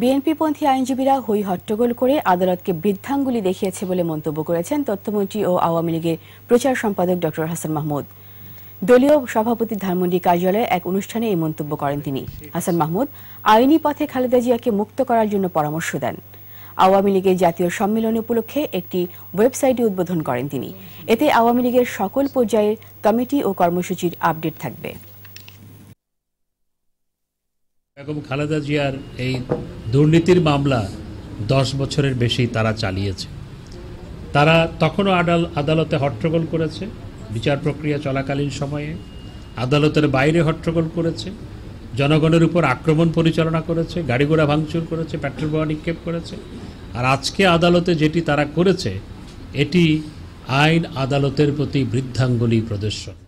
বিএনপিপন্থী আইনজীবীরা হই হট্টগোল করে আদালতকে বৃদ্ধাঙ্গুলি দেখিয়েছে বলে মন্তব্য করেছেন তথ্যমন্ত্রী ও আওয়ামী লীগের প্রচার সম্পাদক ড হাসান মাহমুদ দলীয় সভাপতি ধানমন্ডি কার্যালয়ে এক অনুষ্ঠানে এই মন্তব্য করেন তিনি হাসান মাহমুদ আইনি পথে খালেদা জিয়াকে মুক্ত করার জন্য পরামর্শ দেন আওয়ামী লীগের জাতীয় সম্মেলন উপলক্ষে একটি ওয়েবসাইটে উদ্বোধন করেন তিনি এতে আওয়ামী লীগের সকল পর্যায়ের কমিটি ও কর্মসূচির আপডেট থাকবে বেগম খালেদা জিয়ার এই দুর্নীতির মামলা দশ বছরের বেশি তারা চালিয়েছে তারা তখনও আদাল আদালতে হট্টগোল করেছে বিচার প্রক্রিয়া চলাকালীন সময়ে আদালতের বাইরে হট্টগোল করেছে জনগণের উপর আক্রমণ পরিচালনা করেছে গাড়ি ঘোড়া ভাঙচুর করেছে পেট্রোল বোমা নিক্ষেপ করেছে আর আজকে আদালতে যেটি তারা করেছে এটি আইন আদালতের প্রতি বৃদ্ধাঙ্গুলি প্রদর্শন